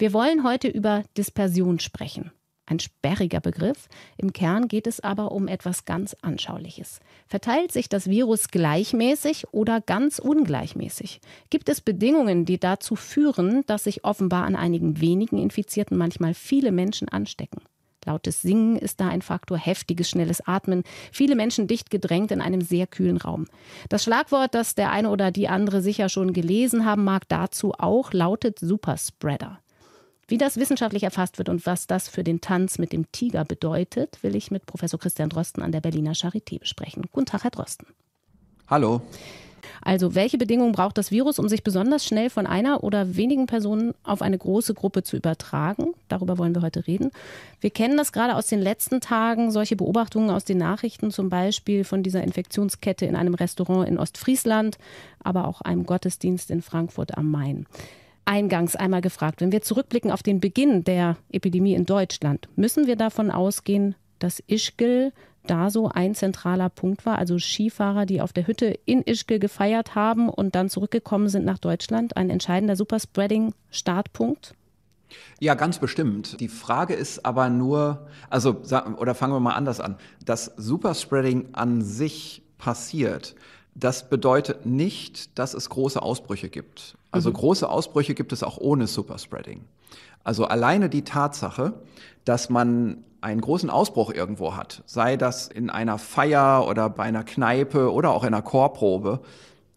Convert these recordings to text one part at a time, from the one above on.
Wir wollen heute über Dispersion sprechen. Ein sperriger Begriff. Im Kern geht es aber um etwas ganz Anschauliches. Verteilt sich das Virus gleichmäßig oder ganz ungleichmäßig? Gibt es Bedingungen, die dazu führen, dass sich offenbar an einigen wenigen Infizierten manchmal viele Menschen anstecken? Lautes Singen ist da ein Faktor, heftiges, schnelles Atmen, viele Menschen dicht gedrängt in einem sehr kühlen Raum. Das Schlagwort, das der eine oder die andere sicher schon gelesen haben mag, dazu auch lautet Superspreader. Wie das wissenschaftlich erfasst wird und was das für den Tanz mit dem Tiger bedeutet, will ich mit Professor Christian Drosten an der Berliner Charité besprechen. Guten Tag, Herr Drosten. Hallo. Also, welche Bedingungen braucht das Virus, um sich besonders schnell von einer oder wenigen Personen auf eine große Gruppe zu übertragen? Darüber wollen wir heute reden. Wir kennen das gerade aus den letzten Tagen, solche Beobachtungen aus den Nachrichten, zum Beispiel von dieser Infektionskette in einem Restaurant in Ostfriesland, aber auch einem Gottesdienst in Frankfurt am Main eingangs einmal gefragt. Wenn wir zurückblicken auf den Beginn der Epidemie in Deutschland, müssen wir davon ausgehen, dass Ischgl da so ein zentraler Punkt war, also Skifahrer, die auf der Hütte in Ischgl gefeiert haben und dann zurückgekommen sind nach Deutschland, ein entscheidender Superspreading-Startpunkt? Ja, ganz bestimmt. Die Frage ist aber nur, also, oder fangen wir mal anders an. Das Superspreading an sich passiert, das bedeutet nicht, dass es große Ausbrüche gibt. Also mhm. große Ausbrüche gibt es auch ohne Superspreading. Also alleine die Tatsache, dass man einen großen Ausbruch irgendwo hat, sei das in einer Feier oder bei einer Kneipe oder auch in einer Chorprobe,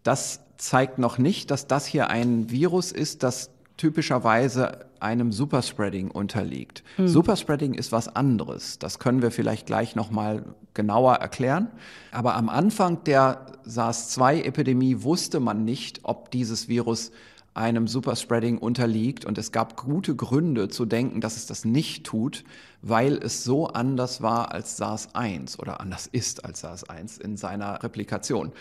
das zeigt noch nicht, dass das hier ein Virus ist, das typischerweise einem Superspreading unterliegt. Mhm. Superspreading ist was anderes. Das können wir vielleicht gleich nochmal genauer erklären. Aber am Anfang der SARS-2-Epidemie wusste man nicht, ob dieses Virus einem Superspreading unterliegt. Und es gab gute Gründe zu denken, dass es das nicht tut, weil es so anders war als SARS-1 oder anders ist als SARS-1 in seiner Replikation.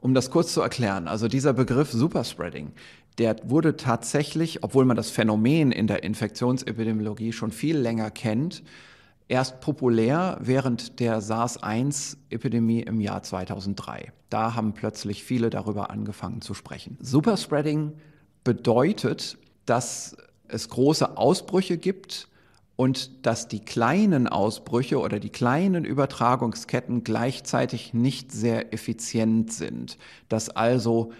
Um das kurz zu erklären, also dieser Begriff Superspreading der wurde tatsächlich, obwohl man das Phänomen in der Infektionsepidemiologie schon viel länger kennt, erst populär während der SARS-1-Epidemie im Jahr 2003. Da haben plötzlich viele darüber angefangen zu sprechen. Superspreading bedeutet, dass es große Ausbrüche gibt und dass die kleinen Ausbrüche oder die kleinen Übertragungsketten gleichzeitig nicht sehr effizient sind. Dass also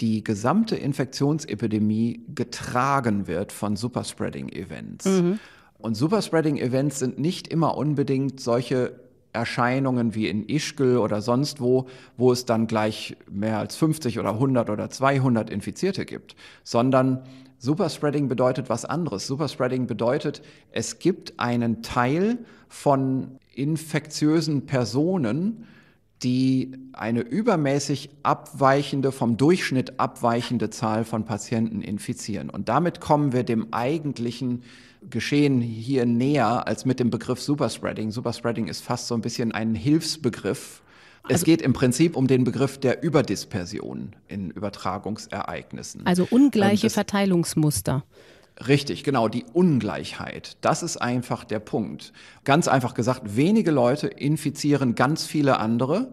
die gesamte Infektionsepidemie getragen wird von Superspreading-Events. Mhm. Und Superspreading-Events sind nicht immer unbedingt solche Erscheinungen wie in Ischgl oder sonst wo, wo es dann gleich mehr als 50 oder 100 oder 200 Infizierte gibt, sondern Superspreading bedeutet was anderes. Superspreading bedeutet, es gibt einen Teil von infektiösen Personen, die eine übermäßig abweichende, vom Durchschnitt abweichende Zahl von Patienten infizieren. Und damit kommen wir dem eigentlichen Geschehen hier näher als mit dem Begriff Superspreading. Superspreading ist fast so ein bisschen ein Hilfsbegriff. Also, es geht im Prinzip um den Begriff der Überdispersion in Übertragungsereignissen. Also ungleiche ähm, das, Verteilungsmuster. Richtig, genau, die Ungleichheit. Das ist einfach der Punkt. Ganz einfach gesagt, wenige Leute infizieren ganz viele andere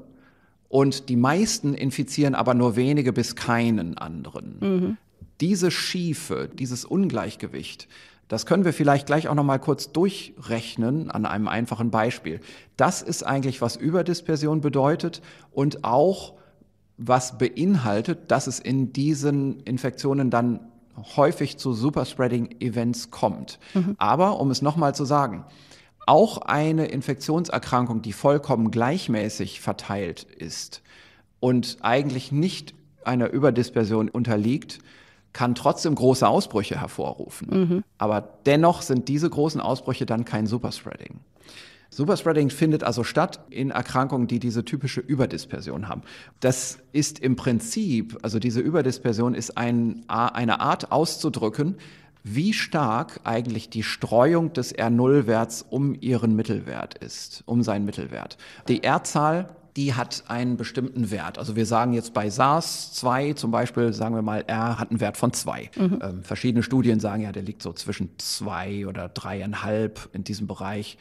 und die meisten infizieren aber nur wenige bis keinen anderen. Mhm. Diese Schiefe, dieses Ungleichgewicht, das können wir vielleicht gleich auch noch mal kurz durchrechnen an einem einfachen Beispiel. Das ist eigentlich, was Überdispersion bedeutet und auch was beinhaltet, dass es in diesen Infektionen dann häufig zu Superspreading-Events kommt. Mhm. Aber um es nochmal zu sagen, auch eine Infektionserkrankung, die vollkommen gleichmäßig verteilt ist und eigentlich nicht einer Überdispersion unterliegt, kann trotzdem große Ausbrüche hervorrufen. Mhm. Aber dennoch sind diese großen Ausbrüche dann kein Superspreading. Superspreading findet also statt in Erkrankungen, die diese typische Überdispersion haben. Das ist im Prinzip, also diese Überdispersion ist ein, eine Art auszudrücken, wie stark eigentlich die Streuung des R0-Werts um ihren Mittelwert ist, um seinen Mittelwert. Die R-Zahl die hat einen bestimmten Wert. Also wir sagen jetzt bei SARS-2 zum Beispiel, sagen wir mal, R hat einen Wert von 2. Mhm. Ähm, verschiedene Studien sagen ja, der liegt so zwischen 2 oder 3,5 in diesem Bereich.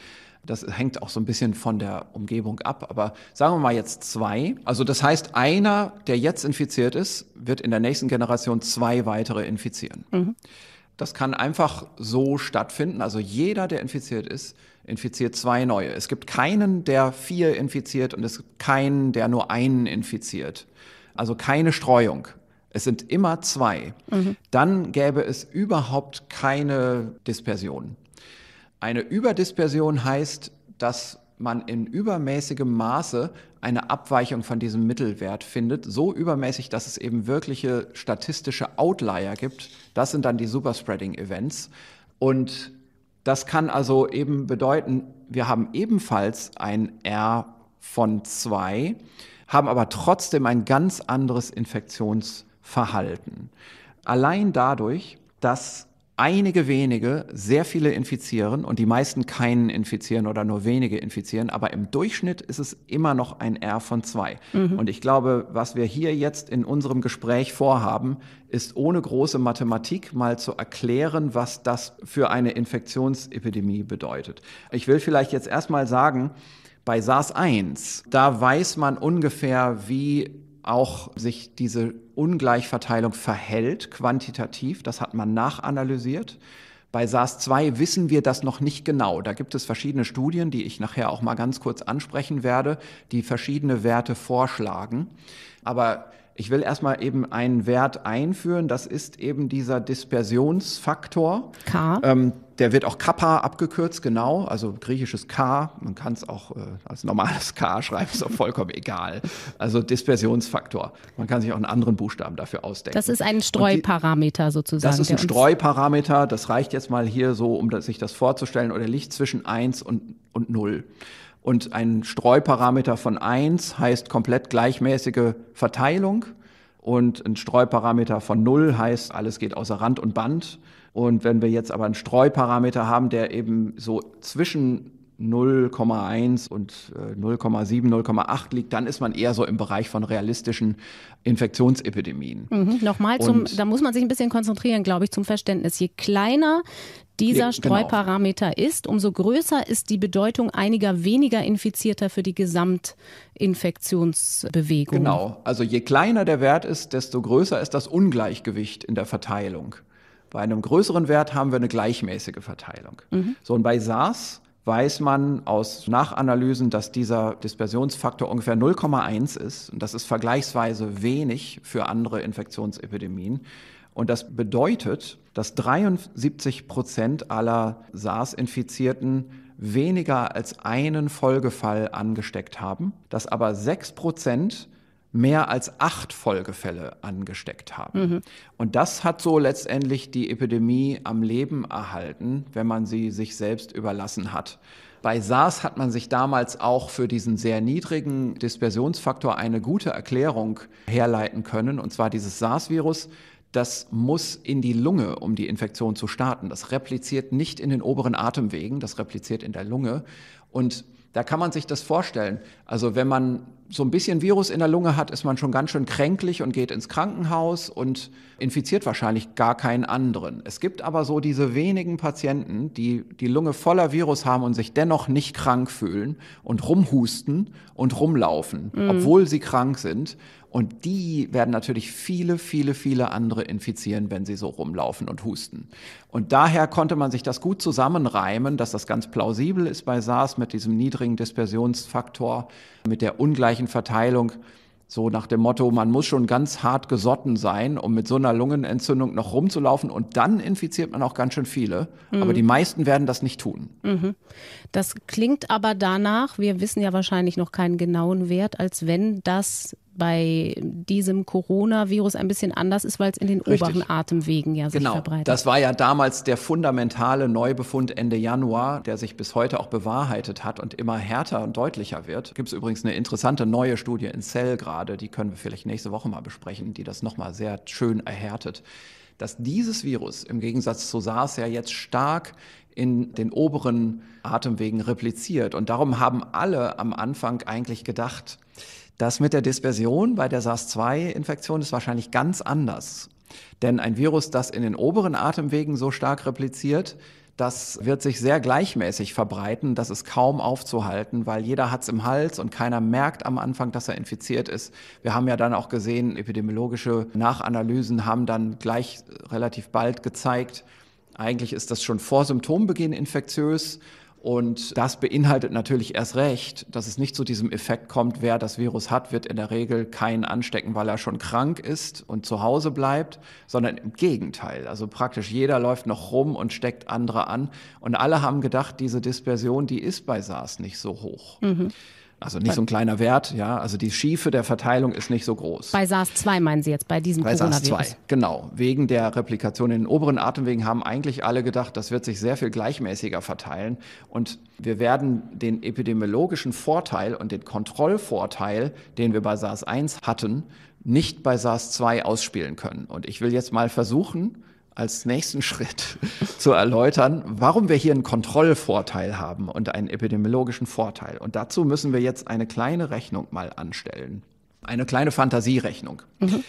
Das hängt auch so ein bisschen von der Umgebung ab. Aber sagen wir mal jetzt zwei. Also das heißt, einer, der jetzt infiziert ist, wird in der nächsten Generation zwei weitere infizieren. Mhm. Das kann einfach so stattfinden. Also jeder, der infiziert ist, infiziert zwei neue. Es gibt keinen, der vier infiziert und es gibt keinen, der nur einen infiziert. Also keine Streuung. Es sind immer zwei. Mhm. Dann gäbe es überhaupt keine Dispersion. Eine Überdispersion heißt, dass man in übermäßigem Maße eine Abweichung von diesem Mittelwert findet, so übermäßig, dass es eben wirkliche statistische Outlier gibt. Das sind dann die Superspreading-Events. Und das kann also eben bedeuten, wir haben ebenfalls ein R von 2, haben aber trotzdem ein ganz anderes Infektionsverhalten. Allein dadurch, dass einige wenige sehr viele infizieren und die meisten keinen infizieren oder nur wenige infizieren, aber im Durchschnitt ist es immer noch ein R von zwei. Mhm. Und ich glaube, was wir hier jetzt in unserem Gespräch vorhaben, ist ohne große Mathematik mal zu erklären, was das für eine Infektionsepidemie bedeutet. Ich will vielleicht jetzt erstmal sagen, bei SARS-1, da weiß man ungefähr, wie auch sich diese Ungleichverteilung verhält, quantitativ. Das hat man nachanalysiert. Bei SARS-2 wissen wir das noch nicht genau. Da gibt es verschiedene Studien, die ich nachher auch mal ganz kurz ansprechen werde, die verschiedene Werte vorschlagen. Aber ich will erstmal eben einen Wert einführen, das ist eben dieser Dispersionsfaktor. K. Ähm, der wird auch Kappa abgekürzt, genau, also griechisches K. Man kann es auch äh, als normales K schreiben, ist auch vollkommen egal. Also Dispersionsfaktor. Man kann sich auch einen anderen Buchstaben dafür ausdenken. Das ist ein Streuparameter die, sozusagen. Das ist ein Streuparameter, das reicht jetzt mal hier so, um das, sich das vorzustellen, oder liegt zwischen 1 und, und 0. Und ein Streuparameter von 1 heißt komplett gleichmäßige Verteilung und ein Streuparameter von 0 heißt, alles geht außer Rand und Band. Und wenn wir jetzt aber einen Streuparameter haben, der eben so zwischen 0,1 und 0,7, äh, 0,8 liegt, dann ist man eher so im Bereich von realistischen Infektionsepidemien. Mhm. Nochmal, zum, da muss man sich ein bisschen konzentrieren, glaube ich, zum Verständnis. Je kleiner dieser genau. Streuparameter genau. ist, umso größer ist die Bedeutung einiger weniger Infizierter für die Gesamtinfektionsbewegung. Genau, also je kleiner der Wert ist, desto größer ist das Ungleichgewicht in der Verteilung. Bei einem größeren Wert haben wir eine gleichmäßige Verteilung. Mhm. So, und bei SARS weiß man aus Nachanalysen, dass dieser Dispersionsfaktor ungefähr 0,1 ist. Und das ist vergleichsweise wenig für andere Infektionsepidemien. Und das bedeutet, dass 73 Prozent aller SARS-Infizierten weniger als einen Folgefall angesteckt haben, dass aber 6 Prozent mehr als acht Folgefälle angesteckt haben. Mhm. Und das hat so letztendlich die Epidemie am Leben erhalten, wenn man sie sich selbst überlassen hat. Bei SARS hat man sich damals auch für diesen sehr niedrigen Dispersionsfaktor eine gute Erklärung herleiten können, und zwar dieses SARS-Virus das muss in die Lunge, um die Infektion zu starten. Das repliziert nicht in den oberen Atemwegen, das repliziert in der Lunge. Und da kann man sich das vorstellen. Also wenn man so ein bisschen Virus in der Lunge hat, ist man schon ganz schön kränklich und geht ins Krankenhaus und infiziert wahrscheinlich gar keinen anderen. Es gibt aber so diese wenigen Patienten, die die Lunge voller Virus haben und sich dennoch nicht krank fühlen und rumhusten und rumlaufen, mhm. obwohl sie krank sind. Und die werden natürlich viele, viele, viele andere infizieren, wenn sie so rumlaufen und husten. Und daher konnte man sich das gut zusammenreimen, dass das ganz plausibel ist bei SARS mit diesem niedrigen Dispersionsfaktor, mit der ungleichen ungleichen Verteilung, so nach dem Motto, man muss schon ganz hart gesotten sein, um mit so einer Lungenentzündung noch rumzulaufen. Und dann infiziert man auch ganz schön viele. Mhm. Aber die meisten werden das nicht tun. Mhm. Das klingt aber danach, wir wissen ja wahrscheinlich noch keinen genauen Wert, als wenn das bei diesem Coronavirus ein bisschen anders ist, weil es in den Richtig. oberen Atemwegen ja sich genau. verbreitet. Genau, das war ja damals der fundamentale Neubefund Ende Januar, der sich bis heute auch bewahrheitet hat und immer härter und deutlicher wird. Gibt es übrigens eine interessante neue Studie in Cell gerade, die können wir vielleicht nächste Woche mal besprechen, die das nochmal sehr schön erhärtet dass dieses Virus im Gegensatz zu SARS ja jetzt stark in den oberen Atemwegen repliziert. Und darum haben alle am Anfang eigentlich gedacht, das mit der Dispersion bei der SARS-2-Infektion ist wahrscheinlich ganz anders. Denn ein Virus, das in den oberen Atemwegen so stark repliziert, das wird sich sehr gleichmäßig verbreiten. Das ist kaum aufzuhalten, weil jeder hat es im Hals und keiner merkt am Anfang, dass er infiziert ist. Wir haben ja dann auch gesehen, epidemiologische Nachanalysen haben dann gleich relativ bald gezeigt, eigentlich ist das schon vor Symptombeginn infektiös und das beinhaltet natürlich erst recht, dass es nicht zu diesem Effekt kommt, wer das Virus hat, wird in der Regel keinen anstecken, weil er schon krank ist und zu Hause bleibt, sondern im Gegenteil. Also praktisch jeder läuft noch rum und steckt andere an. Und alle haben gedacht, diese Dispersion, die ist bei SARS nicht so hoch. Mhm. Also nicht so ein kleiner Wert, ja. Also die Schiefe der Verteilung ist nicht so groß. Bei SARS-2 meinen Sie jetzt, bei diesem bei Coronavirus? Bei SARS-2, genau. Wegen der Replikation in den oberen Atemwegen haben eigentlich alle gedacht, das wird sich sehr viel gleichmäßiger verteilen. Und wir werden den epidemiologischen Vorteil und den Kontrollvorteil, den wir bei SARS-1 hatten, nicht bei SARS-2 ausspielen können. Und ich will jetzt mal versuchen, als nächsten Schritt zu erläutern, warum wir hier einen Kontrollvorteil haben und einen epidemiologischen Vorteil. Und dazu müssen wir jetzt eine kleine Rechnung mal anstellen. Eine kleine Fantasierechnung. Mhm.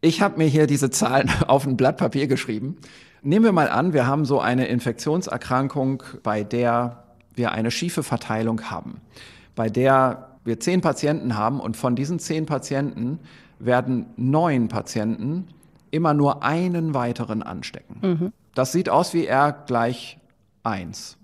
Ich habe mir hier diese Zahlen auf ein Blatt Papier geschrieben. Nehmen wir mal an, wir haben so eine Infektionserkrankung, bei der wir eine schiefe Verteilung haben, bei der wir zehn Patienten haben und von diesen zehn Patienten werden neun Patienten immer nur einen weiteren anstecken. Mhm. Das sieht aus wie R gleich 1.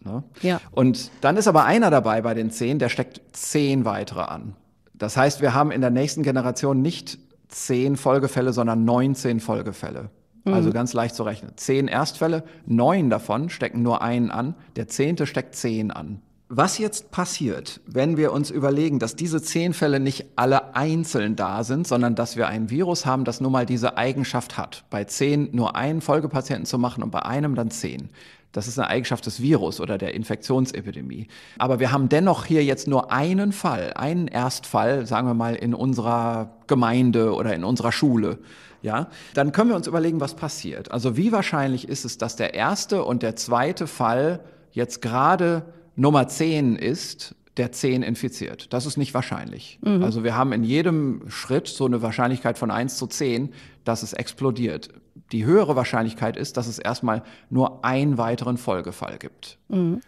Ne? Ja. Und dann ist aber einer dabei bei den 10, der steckt 10 weitere an. Das heißt, wir haben in der nächsten Generation nicht 10 Folgefälle, sondern 19 Folgefälle. Mhm. Also ganz leicht zu rechnen. 10 Erstfälle, 9 davon stecken nur einen an, der zehnte steckt 10 an. Was jetzt passiert, wenn wir uns überlegen, dass diese zehn Fälle nicht alle einzeln da sind, sondern dass wir ein Virus haben, das nur mal diese Eigenschaft hat, bei zehn nur einen Folgepatienten zu machen und bei einem dann zehn. Das ist eine Eigenschaft des Virus oder der Infektionsepidemie. Aber wir haben dennoch hier jetzt nur einen Fall, einen Erstfall, sagen wir mal, in unserer Gemeinde oder in unserer Schule. Ja, dann können wir uns überlegen, was passiert. Also wie wahrscheinlich ist es, dass der erste und der zweite Fall jetzt gerade Nummer 10 ist, der 10 infiziert. Das ist nicht wahrscheinlich. Mhm. Also wir haben in jedem Schritt so eine Wahrscheinlichkeit von 1 zu 10, dass es explodiert. Die höhere Wahrscheinlichkeit ist, dass es erstmal nur einen weiteren Folgefall gibt. Mhm.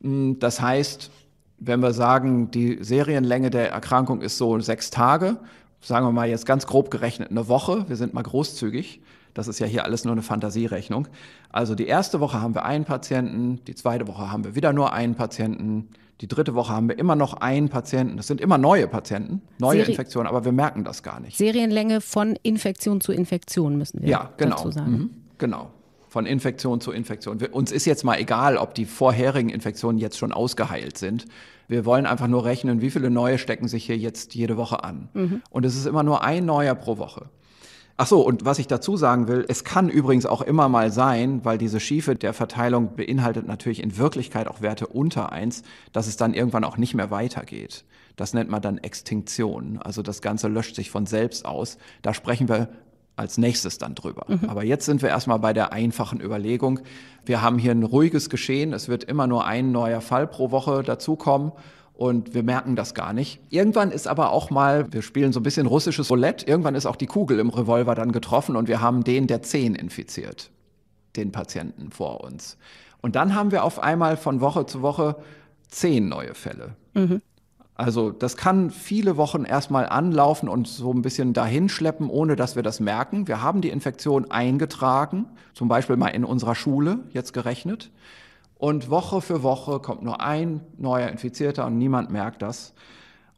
Mm, das heißt, wenn wir sagen, die Serienlänge der Erkrankung ist so sechs Tage, sagen wir mal jetzt ganz grob gerechnet eine Woche, wir sind mal großzügig, das ist ja hier alles nur eine Fantasierechnung. Also die erste Woche haben wir einen Patienten, die zweite Woche haben wir wieder nur einen Patienten, die dritte Woche haben wir immer noch einen Patienten. Das sind immer neue Patienten, neue Seri Infektionen, aber wir merken das gar nicht. Serienlänge von Infektion zu Infektion müssen wir ja, genau. dazu sagen. Mhm, genau. Von Infektion zu Infektion. Wir, uns ist jetzt mal egal, ob die vorherigen Infektionen jetzt schon ausgeheilt sind. Wir wollen einfach nur rechnen, wie viele neue stecken sich hier jetzt jede Woche an. Mhm. Und es ist immer nur ein neuer pro Woche. Ach so, und was ich dazu sagen will, es kann übrigens auch immer mal sein, weil diese Schiefe der Verteilung beinhaltet natürlich in Wirklichkeit auch Werte unter eins, dass es dann irgendwann auch nicht mehr weitergeht. Das nennt man dann Extinktion. Also das Ganze löscht sich von selbst aus. Da sprechen wir als nächstes dann drüber. Mhm. Aber jetzt sind wir erstmal bei der einfachen Überlegung. Wir haben hier ein ruhiges Geschehen. Es wird immer nur ein neuer Fall pro Woche dazukommen und wir merken das gar nicht. Irgendwann ist aber auch mal, wir spielen so ein bisschen russisches Roulette, irgendwann ist auch die Kugel im Revolver dann getroffen und wir haben den der zehn infiziert, den Patienten vor uns. Und dann haben wir auf einmal von Woche zu Woche zehn neue Fälle. Mhm. Also das kann viele Wochen erstmal anlaufen und so ein bisschen dahinschleppen, ohne dass wir das merken. Wir haben die Infektion eingetragen, zum Beispiel mal in unserer Schule jetzt gerechnet. Und Woche für Woche kommt nur ein neuer Infizierter und niemand merkt das.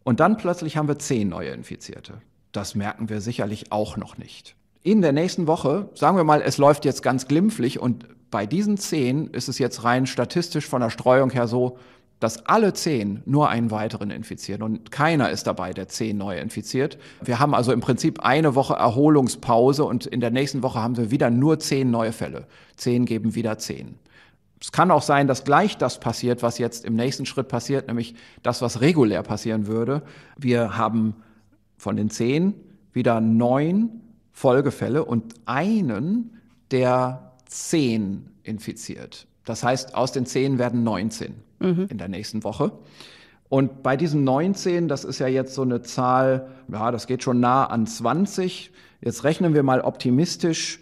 Und dann plötzlich haben wir zehn neue Infizierte. Das merken wir sicherlich auch noch nicht. In der nächsten Woche, sagen wir mal, es läuft jetzt ganz glimpflich und bei diesen zehn ist es jetzt rein statistisch von der Streuung her so, dass alle zehn nur einen weiteren infizieren und keiner ist dabei, der zehn neu infiziert. Wir haben also im Prinzip eine Woche Erholungspause und in der nächsten Woche haben wir wieder nur zehn neue Fälle. Zehn geben wieder zehn es kann auch sein, dass gleich das passiert, was jetzt im nächsten Schritt passiert, nämlich das, was regulär passieren würde. Wir haben von den zehn wieder neun Folgefälle und einen der zehn infiziert. Das heißt, aus den zehn werden 19 mhm. in der nächsten Woche. Und bei diesen 19, das ist ja jetzt so eine Zahl, ja, das geht schon nah an 20. Jetzt rechnen wir mal optimistisch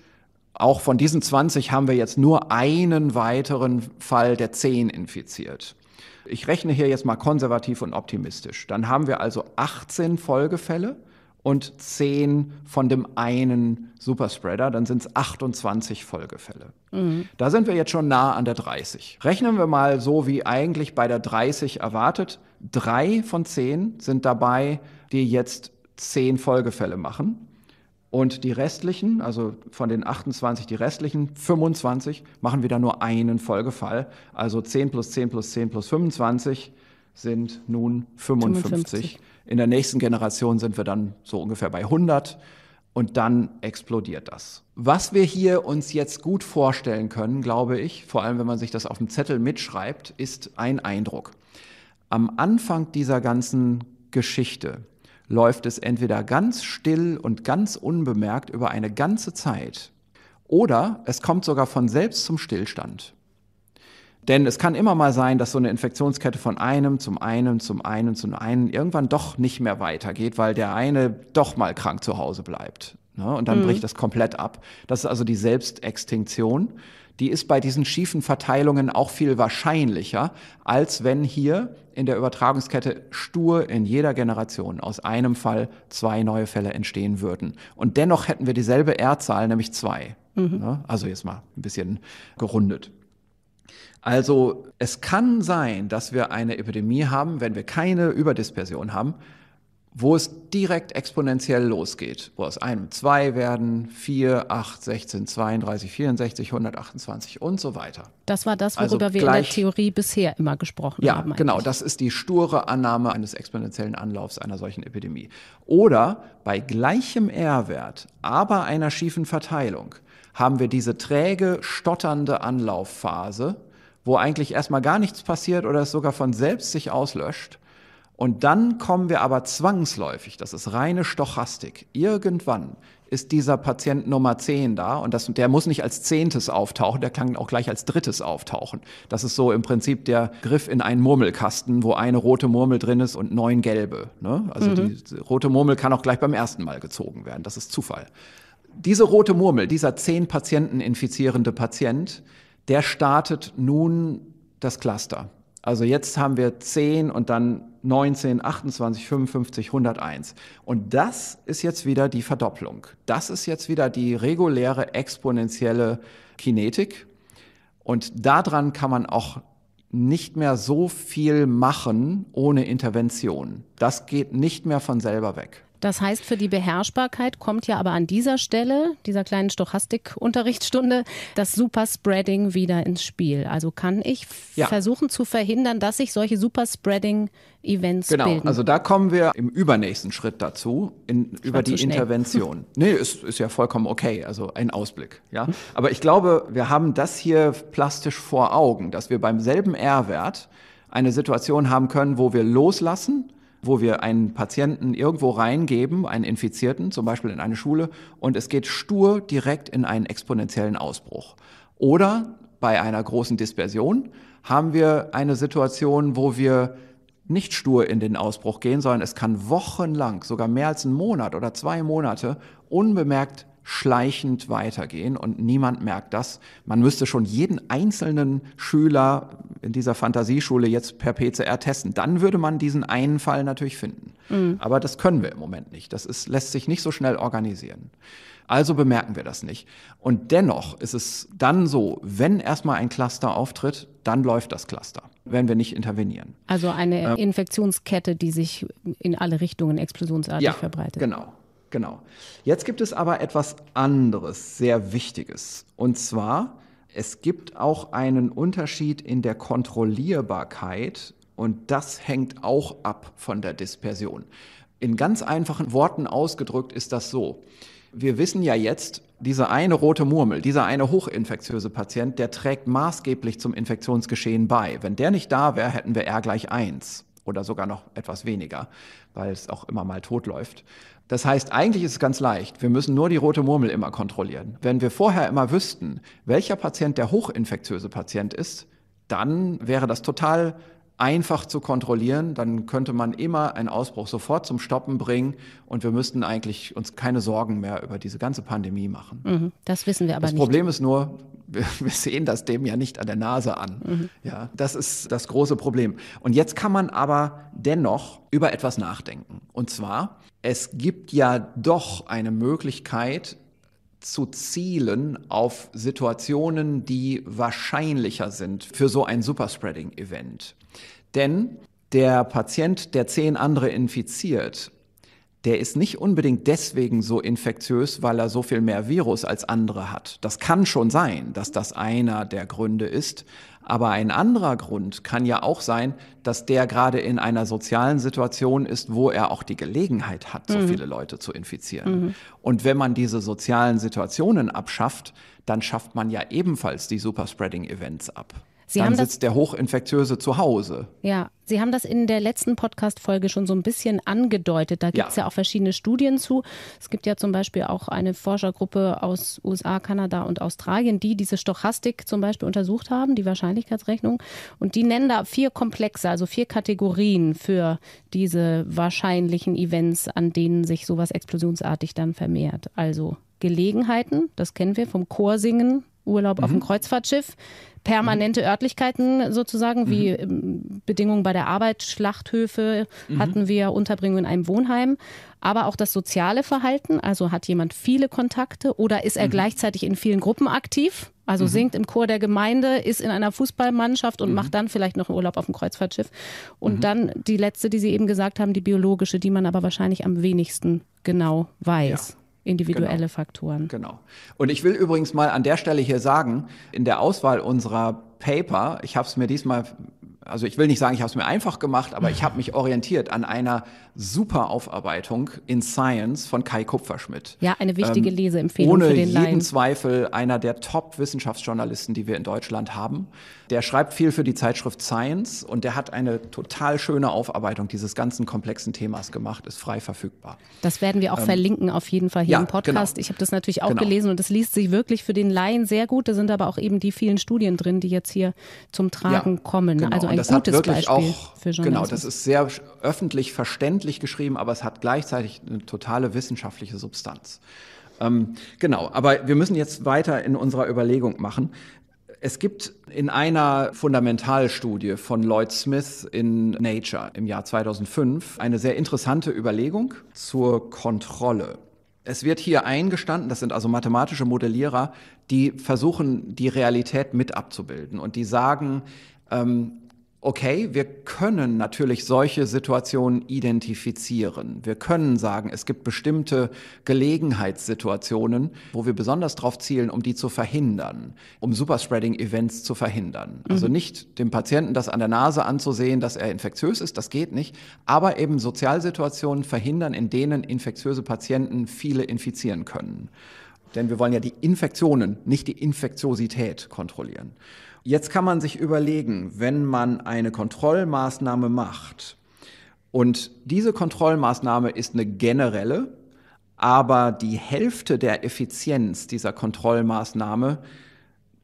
auch von diesen 20 haben wir jetzt nur einen weiteren Fall der 10 infiziert. Ich rechne hier jetzt mal konservativ und optimistisch. Dann haben wir also 18 Folgefälle und 10 von dem einen Superspreader, dann sind es 28 Folgefälle. Mhm. Da sind wir jetzt schon nah an der 30. Rechnen wir mal so, wie eigentlich bei der 30 erwartet. Drei von 10 sind dabei, die jetzt 10 Folgefälle machen. Und die restlichen, also von den 28, die restlichen 25 machen wieder nur einen Folgefall. Also 10 plus 10 plus 10 plus 25 sind nun 55. 55. In der nächsten Generation sind wir dann so ungefähr bei 100 und dann explodiert das. Was wir hier uns jetzt gut vorstellen können, glaube ich, vor allem wenn man sich das auf dem Zettel mitschreibt, ist ein Eindruck. Am Anfang dieser ganzen Geschichte läuft es entweder ganz still und ganz unbemerkt über eine ganze Zeit oder es kommt sogar von selbst zum Stillstand. Denn es kann immer mal sein, dass so eine Infektionskette von einem zum einen zum einen zum einen irgendwann doch nicht mehr weitergeht, weil der eine doch mal krank zu Hause bleibt. Ne? Und dann mhm. bricht das komplett ab. Das ist also die Selbstextinktion die ist bei diesen schiefen Verteilungen auch viel wahrscheinlicher, als wenn hier in der Übertragungskette stur in jeder Generation aus einem Fall zwei neue Fälle entstehen würden. Und dennoch hätten wir dieselbe R-Zahl, nämlich zwei. Mhm. Ne? Also jetzt mal ein bisschen gerundet. Also es kann sein, dass wir eine Epidemie haben, wenn wir keine Überdispersion haben, wo es direkt exponentiell losgeht, wo aus einem zwei werden, vier, acht, 16, 32, 64, 128 und so weiter. Das war das, worüber also wir in der Theorie bisher immer gesprochen ja, haben. Ja, genau, das ist die sture Annahme eines exponentiellen Anlaufs einer solchen Epidemie. Oder bei gleichem R-Wert, aber einer schiefen Verteilung, haben wir diese träge, stotternde Anlaufphase, wo eigentlich erstmal gar nichts passiert oder es sogar von selbst sich auslöscht und dann kommen wir aber zwangsläufig, das ist reine Stochastik, irgendwann ist dieser Patient Nummer 10 da und das, der muss nicht als Zehntes auftauchen, der kann auch gleich als Drittes auftauchen. Das ist so im Prinzip der Griff in einen Murmelkasten, wo eine rote Murmel drin ist und neun gelbe. Ne? Also mhm. die rote Murmel kann auch gleich beim ersten Mal gezogen werden, das ist Zufall. Diese rote Murmel, dieser zehn Patienten infizierende Patient, der startet nun das Cluster. Also jetzt haben wir 10 und dann 19, 28, 55, 101. Und das ist jetzt wieder die Verdopplung. Das ist jetzt wieder die reguläre exponentielle Kinetik. Und daran kann man auch nicht mehr so viel machen ohne Intervention. Das geht nicht mehr von selber weg. Das heißt, für die Beherrschbarkeit kommt ja aber an dieser Stelle, dieser kleinen Stochastik-Unterrichtsstunde, das Superspreading wieder ins Spiel. Also kann ich ja. versuchen zu verhindern, dass sich solche Superspreading-Events genau. bilden. Genau, also da kommen wir im übernächsten Schritt dazu, in, über die Intervention. nee, ist, ist ja vollkommen okay, also ein Ausblick. Ja? Aber ich glaube, wir haben das hier plastisch vor Augen, dass wir beim selben R-Wert eine Situation haben können, wo wir loslassen wo wir einen Patienten irgendwo reingeben, einen Infizierten, zum Beispiel in eine Schule, und es geht stur direkt in einen exponentiellen Ausbruch. Oder bei einer großen Dispersion haben wir eine Situation, wo wir nicht stur in den Ausbruch gehen, sondern es kann wochenlang, sogar mehr als einen Monat oder zwei Monate, unbemerkt schleichend weitergehen und niemand merkt das. Man müsste schon jeden einzelnen Schüler in dieser Fantasieschule jetzt per PCR testen. Dann würde man diesen einen Fall natürlich finden. Mhm. Aber das können wir im Moment nicht. Das ist, lässt sich nicht so schnell organisieren. Also bemerken wir das nicht. Und dennoch ist es dann so, wenn erstmal ein Cluster auftritt, dann läuft das Cluster, wenn wir nicht intervenieren. Also eine ähm. Infektionskette, die sich in alle Richtungen explosionsartig ja, verbreitet. Genau, Genau. Jetzt gibt es aber etwas anderes, sehr Wichtiges. Und zwar, es gibt auch einen Unterschied in der Kontrollierbarkeit und das hängt auch ab von der Dispersion. In ganz einfachen Worten ausgedrückt ist das so. Wir wissen ja jetzt, diese eine rote Murmel, dieser eine hochinfektiöse Patient, der trägt maßgeblich zum Infektionsgeschehen bei. Wenn der nicht da wäre, hätten wir R gleich 1 oder sogar noch etwas weniger, weil es auch immer mal tot läuft. Das heißt, eigentlich ist es ganz leicht. Wir müssen nur die rote Murmel immer kontrollieren. Wenn wir vorher immer wüssten, welcher Patient der hochinfektiöse Patient ist, dann wäre das total einfach zu kontrollieren. Dann könnte man immer einen Ausbruch sofort zum Stoppen bringen und wir müssten eigentlich uns keine Sorgen mehr über diese ganze Pandemie machen. Mhm, das wissen wir aber das nicht. Das Problem ist nur, wir, wir, sehen das dem ja nicht an der Nase an. Mhm. Ja, das ist das große Problem. Und jetzt kann man aber dennoch über etwas nachdenken. Und zwar, es gibt ja doch eine Möglichkeit, zu zielen auf Situationen, die wahrscheinlicher sind für so ein Superspreading-Event. Denn der Patient, der zehn andere infiziert, der ist nicht unbedingt deswegen so infektiös, weil er so viel mehr Virus als andere hat. Das kann schon sein, dass das einer der Gründe ist, aber ein anderer Grund kann ja auch sein, dass der gerade in einer sozialen Situation ist, wo er auch die Gelegenheit hat, so mhm. viele Leute zu infizieren. Mhm. Und wenn man diese sozialen Situationen abschafft, dann schafft man ja ebenfalls die Superspreading-Events ab. Sie dann sitzt das, der Hochinfektiöse zu Hause. Ja, Sie haben das in der letzten Podcast-Folge schon so ein bisschen angedeutet. Da gibt es ja. ja. auch verschiedene Studien zu. Es gibt ja zum Beispiel auch eine Forschergruppe aus USA, Kanada und Australien, die diese Stochastik zum Beispiel untersucht haben, die Wahrscheinlichkeitsrechnung. Und die nennen da vier Komplexe, also vier Kategorien für diese wahrscheinlichen Events, an denen sich sowas explosionsartig dann vermehrt. Also Gelegenheiten, das kennen wir vom Chorsingen Urlaub mhm. auf dem mhm. Kreuzfahrtschiff, permanente mhm. Örtlichkeiten sozusagen, wie mhm. Ähm, Bedingungen bei der Arbeit, Schlachthöfe mhm. hatten wir, Unterbringung in einem Wohnheim, aber auch das soziale Verhalten, also hat jemand viele Kontakte oder ist er mhm. gleichzeitig in vielen Gruppen aktiv? Also mhm. singt im Chor der Gemeinde, ist in einer Fußballmannschaft und mhm. macht dann vielleicht noch einen Urlaub auf dem Kreuzfahrtschiff. Und mhm. dann die letzte, die Sie eben gesagt haben, die biologische, die man aber wahrscheinlich am wenigsten genau weiß. Ja individuelle genau. Faktoren. Genau. Und ich will übrigens mal an der Stelle hier sagen, in der Auswahl unserer Paper, ich habe es mir diesmal also ich will nicht sagen, ich habe es mir einfach gemacht, aber ich habe mich orientiert an einer super Aufarbeitung in Science von Kai Kupferschmidt. Ja, eine wichtige ähm, Leseempfehlung ohne für den jeden Laien. Zweifel einer der Top-Wissenschaftsjournalisten, die wir in Deutschland haben. Der schreibt viel für die Zeitschrift Science und der hat eine total schöne Aufarbeitung dieses ganzen komplexen Themas gemacht, ist frei verfügbar. Das werden wir auch ähm, verlinken auf jeden Fall hier ja, im genau. Podcast. Genau. Ich habe das natürlich auch genau. gelesen und es liest sich wirklich für den Laien sehr gut. Da sind aber auch eben die vielen Studien drin, die jetzt hier zum Tragen ja, kommen. Genau. Also ein das gutes hat wirklich Beispiel auch, für Journalismus. Genau, das ist sehr öffentlich verständlich geschrieben, aber es hat gleichzeitig eine totale wissenschaftliche Substanz. Ähm, genau, aber wir müssen jetzt weiter in unserer Überlegung machen. Es gibt in einer Fundamentalstudie von Lloyd Smith in Nature im Jahr 2005 eine sehr interessante Überlegung zur Kontrolle. Es wird hier eingestanden, das sind also mathematische Modellierer, die versuchen, die Realität mit abzubilden und die sagen, ähm, okay, wir können natürlich solche Situationen identifizieren. Wir können sagen, es gibt bestimmte Gelegenheitssituationen, wo wir besonders darauf zielen, um die zu verhindern, um Superspreading-Events zu verhindern. Also mhm. Also nicht dem Patienten das an der Nase anzusehen, dass er infektiös ist, das geht nicht, aber eben Sozialsituationen verhindern, in denen infektiöse Patienten viele infizieren können. Denn wir wollen ja die Infektionen, nicht die Infektiosität kontrollieren. Jetzt kann man sich überlegen, wenn man eine Kontrollmaßnahme macht, und diese Kontrollmaßnahme ist eine generelle, aber die Hälfte der Effizienz dieser Kontrollmaßnahme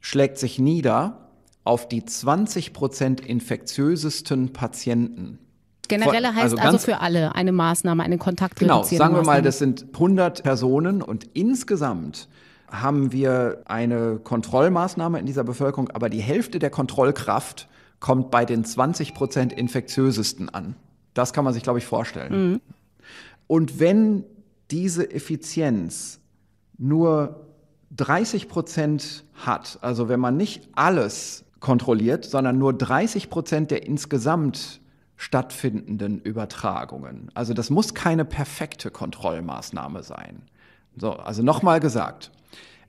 schlägt sich nieder auf die 20 Prozent infektiösesten Patienten. Generelle heißt also, also für alle eine Maßnahme, eine kontaktreduzierende Genau, sagen wir mal, das sind 100 Personen und insgesamt haben wir eine Kontrollmaßnahme in dieser Bevölkerung, aber die Hälfte der Kontrollkraft kommt bei den 20 Prozent infektiösesten an. Das kann man sich, glaube ich, vorstellen. Mhm. Und wenn diese Effizienz nur 30 Prozent hat, also wenn man nicht alles kontrolliert, sondern nur 30 Prozent der insgesamt stattfindenden Übertragungen. Also das muss keine perfekte Kontrollmaßnahme sein. So, also nochmal gesagt,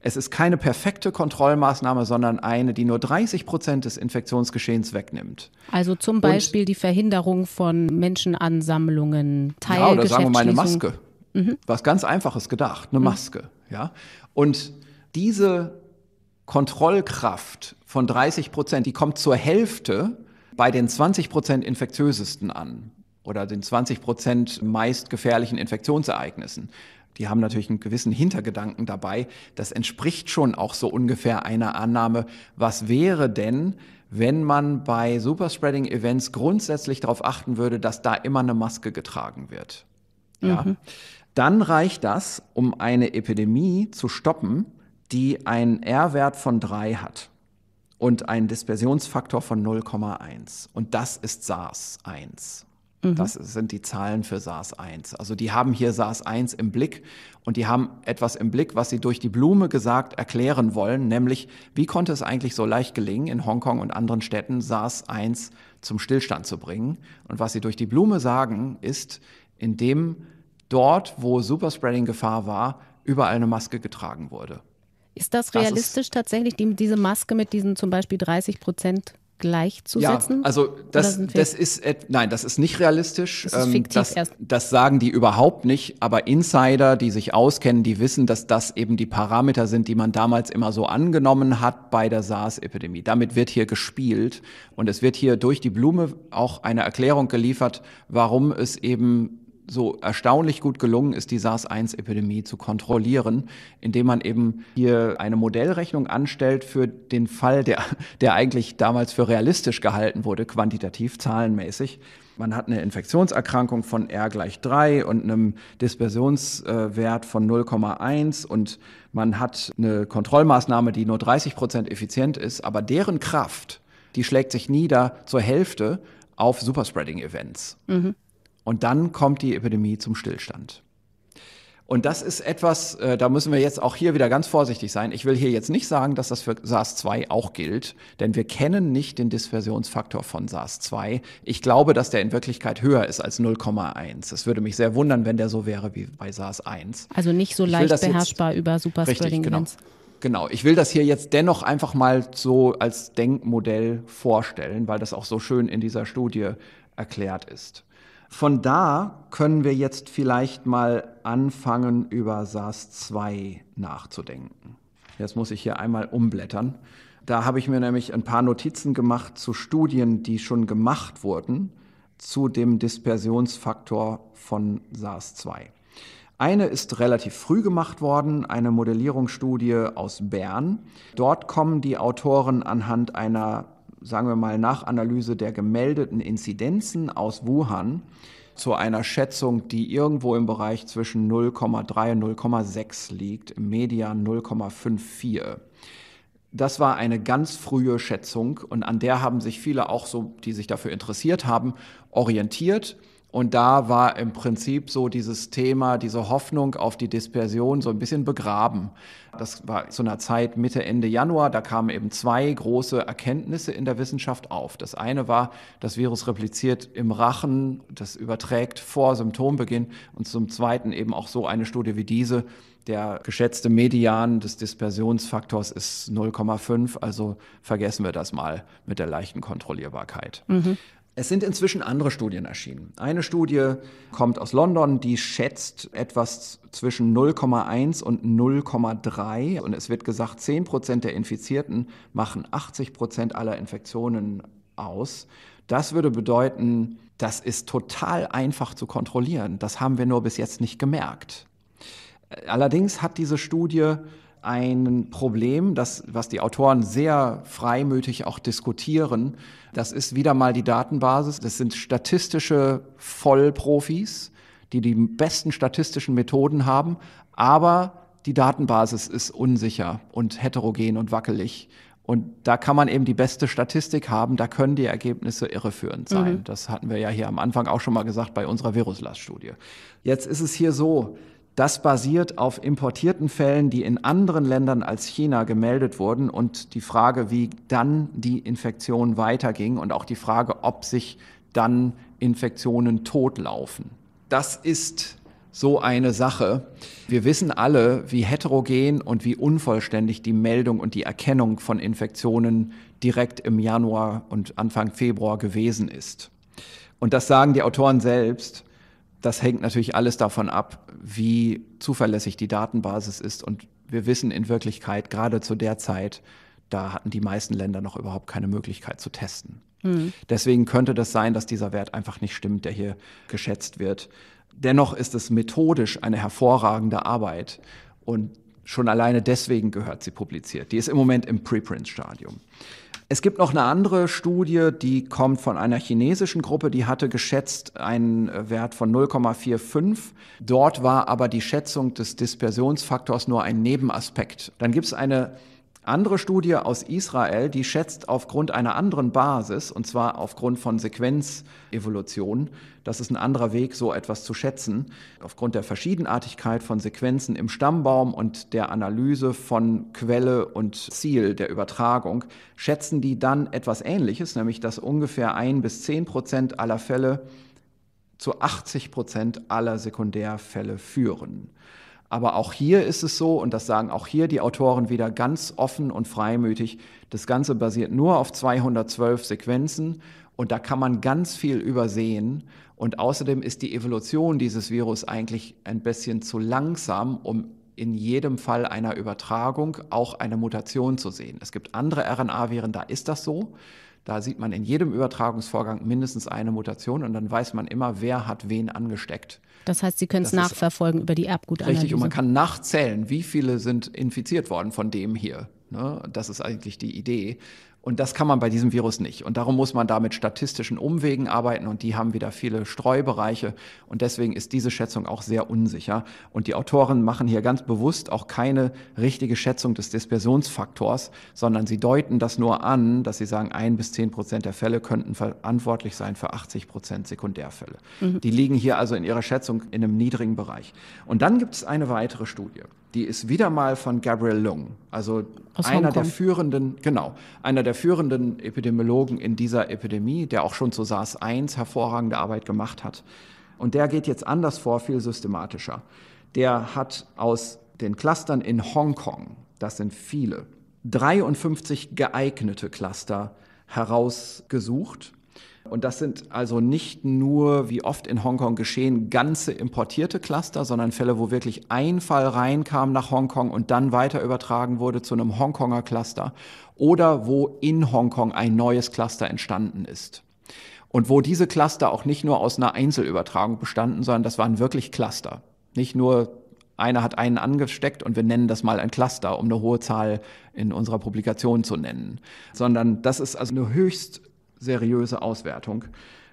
es ist keine perfekte Kontrollmaßnahme, sondern eine, die nur 30 Prozent des Infektionsgeschehens wegnimmt. Also zum Beispiel Und, die Verhinderung von Menschenansammlungen, Teil Ja, oder sagen wir mal eine Maske. Mhm. Was ganz einfaches gedacht, eine mhm. Maske. Mhm. Ja? Und diese Kontrollkraft von 30 Prozent, die kommt zur Hälfte bei den 20 Prozent infektiösesten an oder den 20 Prozent meist gefährlichen Infektionsereignissen die haben natürlich einen gewissen Hintergedanken dabei. Das entspricht schon auch so ungefähr einer Annahme, was wäre denn, wenn man bei Superspreading-Events grundsätzlich darauf achten würde, dass da immer eine Maske getragen wird. Ja. Mhm. Dann reicht das, um eine Epidemie zu stoppen, die einen R-Wert von drei hat und einen Dispersionsfaktor von 0,1. Und das ist SARS 1. Mhm. Das sind die Zahlen für SARS-1. Also die haben hier SARS-1 im Blick und die haben etwas im Blick, was sie durch die Blume gesagt erklären wollen, nämlich wie konnte es eigentlich so leicht gelingen, in Hongkong und anderen Städten SARS-1 zum Stillstand zu bringen. Und was sie durch die Blume sagen, ist, indem dort, wo Superspreading-Gefahr war, überall eine Maske getragen wurde. Ist das realistisch das ist, tatsächlich, die, diese Maske mit diesen zum Beispiel 30 Prozent gleichzusetzen? Ja, also das, das ist nein, das ist nicht realistisch. Das, ist ähm, das, erst. das sagen die überhaupt nicht, aber Insider, die sich auskennen, die wissen, dass das eben die Parameter sind, die man damals immer so angenommen hat bei der SARS-Epidemie. Damit wird hier gespielt und es wird hier durch die Blume auch eine Erklärung geliefert, warum es eben so erstaunlich gut gelungen ist, die SARS-1-Epidemie zu kontrollieren, indem man eben hier eine Modellrechnung anstellt für den Fall, der, der eigentlich damals für realistisch gehalten wurde, quantitativ, zahlenmäßig. Man hat eine Infektionserkrankung von R gleich 3 und einem Dispersionswert von 0,1 und man hat eine Kontrollmaßnahme, die nur 30 Prozent effizient ist, aber deren Kraft, die schlägt sich nieder zur Hälfte auf Superspreading-Events. Mhm. Und dann kommt die Epidemie zum Stillstand. Und das ist etwas, äh, da müssen wir jetzt auch hier wieder ganz vorsichtig sein. Ich will hier jetzt nicht sagen, dass das für SARS-2 auch gilt, denn wir kennen nicht den Dispersionsfaktor von SARS-2. Ich glaube, dass der in Wirklichkeit höher ist als 0,1. Es würde mich sehr wundern, wenn der so wäre wie bei SARS-1. Also nicht so leicht beherrschbar jetzt, über Superspreading. Genau. Genau, ich will das hier jetzt dennoch einfach mal so als Denkmodell vorstellen, weil das auch so schön in dieser Studie erklärt ist. Von da können wir jetzt vielleicht mal anfangen, über SARS-2 nachzudenken. Jetzt muss ich hier einmal umblättern. Da habe ich mir nämlich ein paar Notizen gemacht zu Studien, die schon gemacht wurden zu dem Dispersionsfaktor von SARS-2. Eine ist relativ früh gemacht worden, eine Modellierungsstudie aus Bern. Dort kommen die Autoren anhand einer sagen wir mal, nach Analyse der gemeldeten Inzidenzen aus Wuhan zu einer Schätzung, die irgendwo im Bereich zwischen 0,3 und 0,6 liegt, im Median 0,54. Das war eine ganz frühe Schätzung und an der haben sich viele auch so, die sich dafür interessiert haben, orientiert und da war im Prinzip so dieses Thema, diese Hoffnung auf die Dispersion so ein bisschen begraben. Das war zu einer Zeit Mitte, Ende Januar. Da kamen eben zwei große Erkenntnisse in der Wissenschaft auf. Das eine war, das Virus repliziert im Rachen, das überträgt vor Symptombeginn. Und zum zweiten eben auch so eine Studie wie diese. Der geschätzte Median des Dispersionsfaktors ist 0,5, also vergessen wir das mal mit der leichten Kontrollierbarkeit. Mhm. Es sind inzwischen andere Studien erschienen. Eine Studie kommt aus London, die schätzt etwas zwischen 0,1 und 0,3. Und es wird gesagt, 10 Prozent der Infizierten machen 80 Prozent aller Infektionen aus. Das würde bedeuten, das ist total einfach zu kontrollieren. Das haben wir nur bis jetzt nicht gemerkt. Allerdings hat diese Studie ein Problem, das, was die Autoren sehr freimütig auch diskutieren. Das ist wieder mal die Datenbasis. Das sind statistische Vollprofis, die die besten statistischen Methoden haben, aber die Datenbasis ist unsicher und heterogen und wackelig. Und da kann man eben die beste Statistik haben, da können die Ergebnisse irreführend sein. Mhm. Das hatten wir ja hier am Anfang auch schon mal gesagt bei unserer Viruslaststudie. Jetzt ist es hier so, das basiert auf importierten Fällen, die in anderen Ländern als China gemeldet wurden und die Frage, wie dann die Infektion weiterging und auch die Frage, ob sich dann Infektionen totlaufen. Das ist so eine Sache. Wir wissen alle, wie heterogen und wie unvollständig die Meldung und die Erkennung von Infektionen direkt im Januar und Anfang Februar gewesen ist. Und das sagen die Autoren selbst. Das hängt natürlich alles davon ab, wie zuverlässig die Datenbasis ist. Und wir wissen in Wirklichkeit, gerade zu der Zeit, da hatten die meisten Länder noch überhaupt keine Möglichkeit zu testen. Mhm. Deswegen könnte das sein, dass dieser Wert einfach nicht stimmt, der hier geschätzt wird. Dennoch ist es methodisch eine hervorragende Arbeit und schon alleine deswegen gehört sie publiziert. Die ist im Moment im Preprint-Stadium. Es gibt noch eine andere Studie, die kommt von einer chinesischen Gruppe, die hatte geschätzt einen Wert von 0,45. Dort war aber die Schätzung des Dispersionsfaktors nur ein Nebenaspekt. Dann gibt es eine andere Studie aus Israel, die schätzt aufgrund einer anderen Basis, und zwar aufgrund von Sequenzevolution, das ist ein anderer Weg, so etwas zu schätzen, aufgrund der Verschiedenartigkeit von Sequenzen im Stammbaum und der Analyse von Quelle und Ziel der Übertragung, schätzen die dann etwas Ähnliches, nämlich dass ungefähr ein bis zehn Prozent aller Fälle zu 80 Prozent aller Sekundärfälle führen. Aber auch hier ist es so, und das sagen auch hier die Autoren wieder ganz offen und freimütig, das Ganze basiert nur auf 212 Sequenzen und da kann man ganz viel übersehen. Und außerdem ist die Evolution dieses Virus eigentlich ein bisschen zu langsam, um in jedem Fall einer Übertragung auch eine Mutation zu sehen. Es gibt andere RNA-Viren, da ist das so. Da sieht man in jedem Übertragungsvorgang mindestens eine Mutation und dann weiß man immer, wer hat wen angesteckt. Das heißt, Sie können es nachverfolgen über die Erbgutanalyse. Richtig, und man kann nachzählen, wie viele sind infiziert worden von dem hier. Ne? Das ist eigentlich die Idee. Und das kann man bei diesem Virus nicht. Und darum muss man da mit statistischen Umwegen arbeiten und die haben wieder viele Streubereiche. Und deswegen ist diese Schätzung auch sehr unsicher. Und die Autoren machen hier ganz bewusst auch keine richtige Schätzung des Dispersionsfaktors, sondern sie deuten das nur an, dass sie sagen, ein bis zehn Prozent der Fälle könnten verantwortlich sein für 80 Prozent Sekundärfälle. Mhm. Die liegen hier also in ihrer Schätzung in einem niedrigen Bereich. Und dann gibt es eine weitere Studie die ist wieder mal von Gabriel Lung, also Aus einer Hongkong. der führenden, genau, einer der führenden Epidemiologen in dieser Epidemie, der auch schon zu SARS-1 hervorragende Arbeit gemacht hat. Und der geht jetzt anders vor, viel systematischer. Der hat aus den Clustern in Hongkong, das sind viele, 53 geeignete Cluster herausgesucht und das sind also nicht nur, wie oft in Hongkong geschehen, ganze importierte Cluster, sondern Fälle, wo wirklich ein Fall reinkam nach Hongkong und dann weiter übertragen wurde zu einem Hongkonger Cluster oder wo in Hongkong ein neues Cluster entstanden ist. Und wo diese Cluster auch nicht nur aus einer Einzelübertragung bestanden, sondern das waren wirklich Cluster. Nicht nur einer hat einen angesteckt und wir nennen das mal ein Cluster, um eine hohe Zahl in unserer Publikation zu nennen, sondern das ist also eine höchst seriöse Auswertung.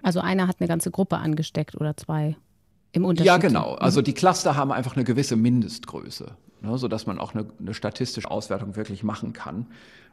Also einer hat eine ganze Gruppe angesteckt oder zwei im Unterschied. Ja, genau. Mhm. Also die Cluster haben einfach eine gewisse Mindestgröße, ne, sodass man auch eine, eine statistische Auswertung wirklich machen kann.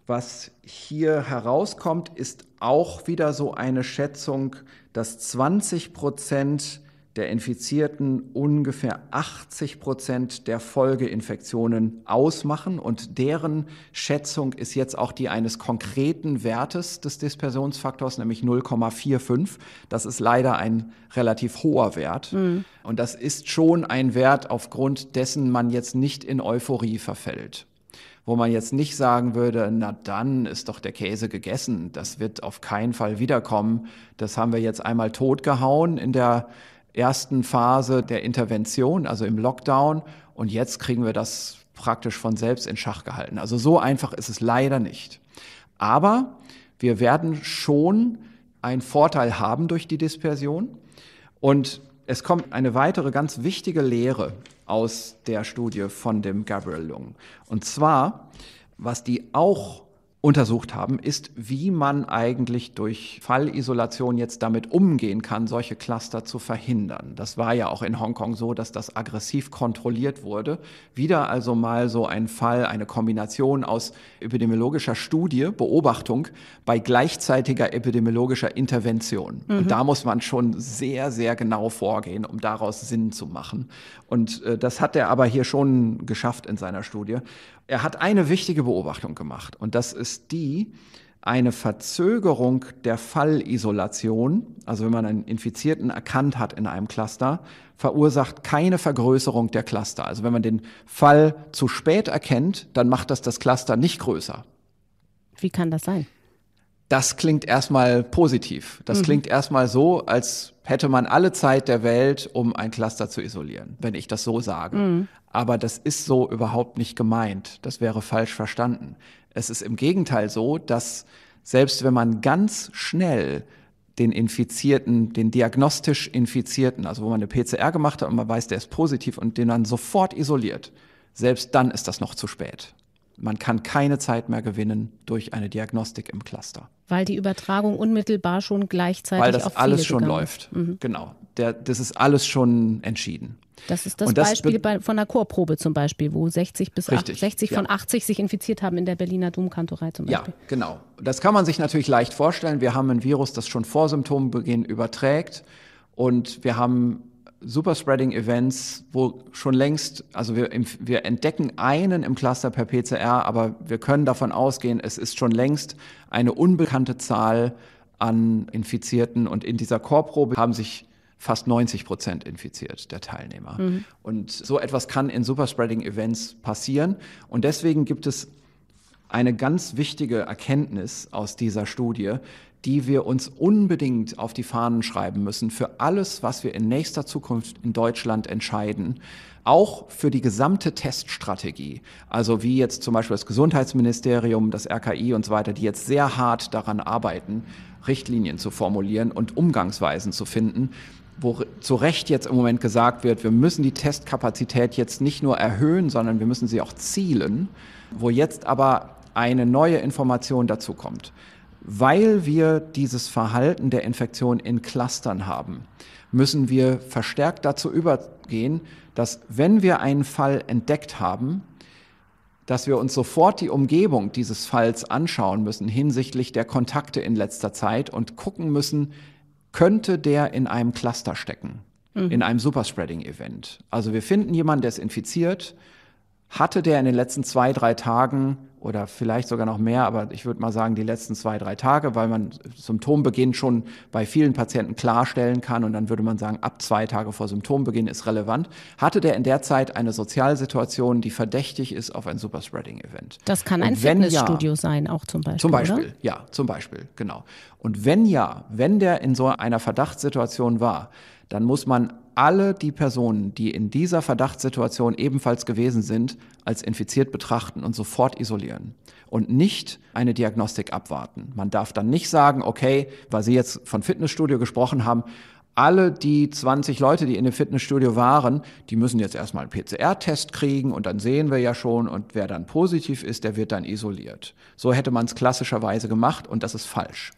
Was hier herauskommt, ist auch wieder so eine Schätzung, dass 20 Prozent der Infizierten ungefähr 80 Prozent der Folgeinfektionen ausmachen und deren Schätzung ist jetzt auch die eines konkreten Wertes des Dispersionsfaktors, nämlich 0,45. Das ist leider ein relativ hoher Wert mhm. und das ist schon ein Wert, aufgrund dessen man jetzt nicht in Euphorie verfällt wo man jetzt nicht sagen würde, na dann ist doch der Käse gegessen, das wird auf keinen Fall wiederkommen. Das haben wir jetzt einmal totgehauen in der ersten Phase der Intervention, also im Lockdown. Und jetzt kriegen wir das praktisch von selbst in Schach gehalten. Also so einfach ist es leider nicht. Aber wir werden schon einen Vorteil haben durch die Dispersion. Und es kommt eine weitere ganz wichtige Lehre aus der Studie von dem Gabriel Lung. Und zwar, was die auch untersucht haben, ist, wie man eigentlich durch Fallisolation jetzt damit umgehen kann, solche Cluster zu verhindern. Das war ja auch in Hongkong so, dass das aggressiv kontrolliert wurde. Wieder also mal so ein Fall, eine Kombination aus epidemiologischer Studie, Beobachtung bei gleichzeitiger epidemiologischer Intervention. Mhm. Und da muss man schon sehr, sehr genau vorgehen, um daraus Sinn zu machen. Und äh, das hat er aber hier schon geschafft in seiner Studie. Er hat eine wichtige Beobachtung gemacht und das ist die, eine Verzögerung der Fallisolation, also wenn man einen Infizierten erkannt hat in einem Cluster, verursacht keine Vergrößerung der Cluster. Also wenn man den Fall zu spät erkennt, dann macht das das Cluster nicht größer. Wie kann das sein? das klingt erstmal positiv. Das mhm. klingt erstmal so, als hätte man alle Zeit der Welt, um ein Cluster zu isolieren, wenn ich das so sage. Mhm. Aber das ist so überhaupt nicht gemeint. Das wäre falsch verstanden. Es ist im Gegenteil so, dass selbst wenn man ganz schnell den Infizierten, den diagnostisch Infizierten, also wo man eine PCR gemacht hat und man weiß, der ist positiv und den dann sofort isoliert, selbst dann ist das noch zu spät. Man kann keine Zeit mehr gewinnen durch eine Diagnostik im Cluster. Weil die Übertragung unmittelbar schon gleichzeitig Weil das auf alles schon läuft. Mhm. Genau. Der, das ist alles schon entschieden. Das ist das, das Beispiel bei, von der Chorprobe zum Beispiel, wo 60 bis richtig, 8, 60 von 80 sich infiziert haben in der Berliner Domkantorei zum Beispiel. Ja, genau. Das kann man sich natürlich leicht vorstellen. Wir haben ein Virus, das schon vor Symptombeginn überträgt und wir haben Superspreading-Events, wo schon längst, also wir, wir entdecken einen im Cluster per PCR, aber wir können davon ausgehen, es ist schon längst eine unbekannte Zahl an Infizierten. Und in dieser Chorprobe haben sich fast 90 Prozent infiziert der Teilnehmer. Mhm. Und so etwas kann in Superspreading-Events passieren. Und deswegen gibt es eine ganz wichtige Erkenntnis aus dieser Studie, die wir uns unbedingt auf die Fahnen schreiben müssen für alles, was wir in nächster Zukunft in Deutschland entscheiden. Auch für die gesamte Teststrategie. Also wie jetzt zum Beispiel das Gesundheitsministerium, das RKI und so weiter, die jetzt sehr hart daran arbeiten, Richtlinien zu formulieren und Umgangsweisen zu finden wo zu Recht jetzt im Moment gesagt wird, wir müssen die Testkapazität jetzt nicht nur erhöhen, sondern wir müssen sie auch zielen, wo jetzt aber eine neue Information dazu kommt. Weil wir dieses Verhalten der Infektion in Clustern haben, müssen wir verstärkt dazu übergehen, dass wenn wir einen Fall entdeckt haben, dass wir uns sofort die Umgebung dieses Falls anschauen müssen hinsichtlich der Kontakte in letzter Zeit und gucken müssen, könnte der in einem Cluster stecken, mhm. in einem Superspreading-Event. Also wir finden jemanden, der ist infiziert, hatte der in den letzten zwei, drei Tagen oder vielleicht sogar noch mehr, aber ich würde mal sagen, die letzten zwei, drei Tage, weil man Symptombeginn schon bei vielen Patienten klarstellen kann und dann würde man sagen, ab zwei Tage vor Symptombeginn ist relevant, hatte der in der Zeit eine Sozialsituation, die verdächtig ist auf ein Superspreading-Event. Das kann ein Fitnessstudio ja, sein, auch zum Beispiel. Zum Beispiel, oder? ja, zum Beispiel, genau. Und wenn ja, wenn der in so einer Verdachtssituation war, dann muss man alle die Personen, die in dieser Verdachtssituation ebenfalls gewesen sind, als infiziert betrachten und sofort isolieren und nicht eine Diagnostik abwarten. Man darf dann nicht sagen, okay, weil Sie jetzt von Fitnessstudio gesprochen haben, alle die 20 Leute, die in dem Fitnessstudio waren, die müssen jetzt erstmal einen PCR-Test kriegen und dann sehen wir ja schon und wer dann positiv ist, der wird dann isoliert. So hätte man es klassischerweise gemacht und das ist falsch.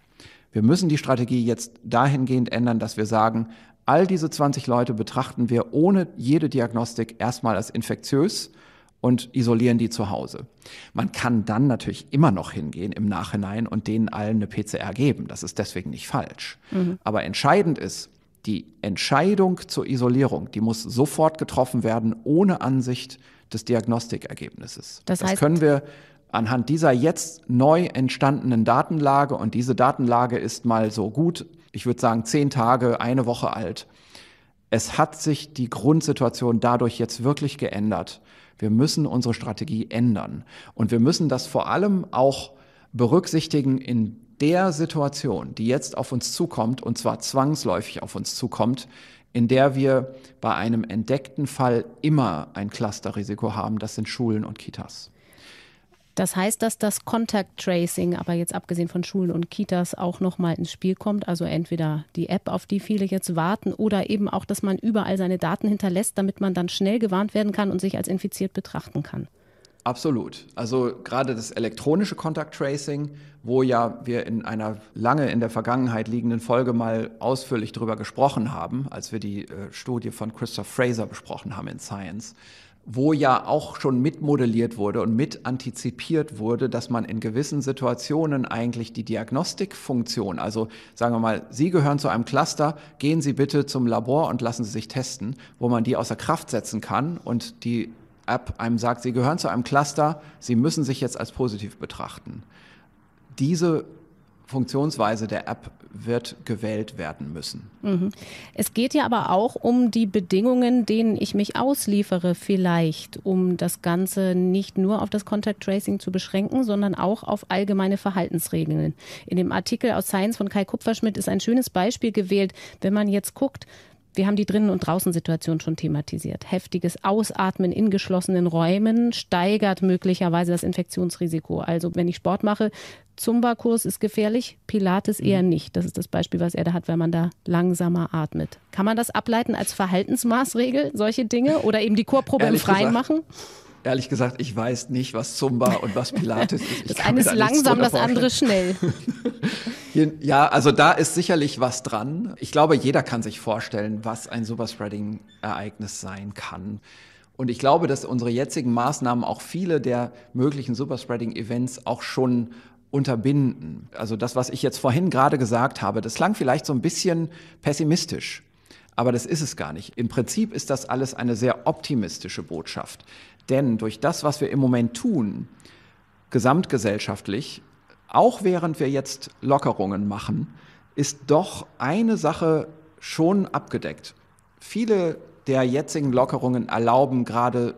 Wir müssen die Strategie jetzt dahingehend ändern, dass wir sagen, All diese 20 Leute betrachten wir ohne jede Diagnostik erstmal als infektiös und isolieren die zu Hause. Man kann dann natürlich immer noch hingehen im Nachhinein und denen allen eine PCR geben. Das ist deswegen nicht falsch. Mhm. Aber entscheidend ist, die Entscheidung zur Isolierung, die muss sofort getroffen werden, ohne Ansicht des Diagnostikergebnisses. Das, heißt, das können wir anhand dieser jetzt neu entstandenen Datenlage, und diese Datenlage ist mal so gut, ich würde sagen, zehn Tage, eine Woche alt, es hat sich die Grundsituation dadurch jetzt wirklich geändert. Wir müssen unsere Strategie ändern. Und wir müssen das vor allem auch berücksichtigen in der Situation, die jetzt auf uns zukommt, und zwar zwangsläufig auf uns zukommt, in der wir bei einem entdeckten Fall immer ein Clusterrisiko haben. Das sind Schulen und Kitas. Das heißt, dass das Contact Tracing, aber jetzt abgesehen von Schulen und Kitas, auch nochmal ins Spiel kommt. Also entweder die App, auf die viele jetzt warten, oder eben auch, dass man überall seine Daten hinterlässt, damit man dann schnell gewarnt werden kann und sich als infiziert betrachten kann. Absolut. Also gerade das elektronische Contact Tracing, wo ja wir in einer lange in der Vergangenheit liegenden Folge mal ausführlich drüber gesprochen haben, als wir die äh, Studie von Christoph Fraser besprochen haben in Science wo ja auch schon mitmodelliert wurde und mit antizipiert wurde, dass man in gewissen Situationen eigentlich die Diagnostikfunktion, also sagen wir mal, Sie gehören zu einem Cluster, gehen Sie bitte zum Labor und lassen Sie sich testen, wo man die außer Kraft setzen kann und die App einem sagt, Sie gehören zu einem Cluster, Sie müssen sich jetzt als positiv betrachten. Diese Funktionsweise der App wird gewählt werden müssen. Mhm. Es geht ja aber auch um die Bedingungen, denen ich mich ausliefere, vielleicht, um das Ganze nicht nur auf das Contact Tracing zu beschränken, sondern auch auf allgemeine Verhaltensregeln. In dem Artikel aus Science von Kai Kupferschmidt ist ein schönes Beispiel gewählt, wenn man jetzt guckt, wir haben die Drinnen- und Draußensituation schon thematisiert. Heftiges Ausatmen in geschlossenen Räumen steigert möglicherweise das Infektionsrisiko. Also wenn ich Sport mache, Zumba-Kurs ist gefährlich, Pilates mhm. eher nicht. Das ist das Beispiel, was er da hat, wenn man da langsamer atmet. Kann man das ableiten als Verhaltensmaßregel, solche Dinge? Oder eben die Chorprobe im Freien gesagt, machen? ehrlich gesagt, ich weiß nicht, was Zumba und was Pilates ist. Ich das eine ist da langsam, das andere schnell. ja, also da ist sicherlich was dran. Ich glaube, jeder kann sich vorstellen, was ein Superspreading-Ereignis sein kann. Und ich glaube, dass unsere jetzigen Maßnahmen auch viele der möglichen Superspreading-Events auch schon unterbinden. Also das, was ich jetzt vorhin gerade gesagt habe, das klang vielleicht so ein bisschen pessimistisch. Aber das ist es gar nicht. Im Prinzip ist das alles eine sehr optimistische Botschaft. Denn durch das, was wir im Moment tun, gesamtgesellschaftlich, auch während wir jetzt Lockerungen machen, ist doch eine Sache schon abgedeckt. Viele der jetzigen Lockerungen erlauben gerade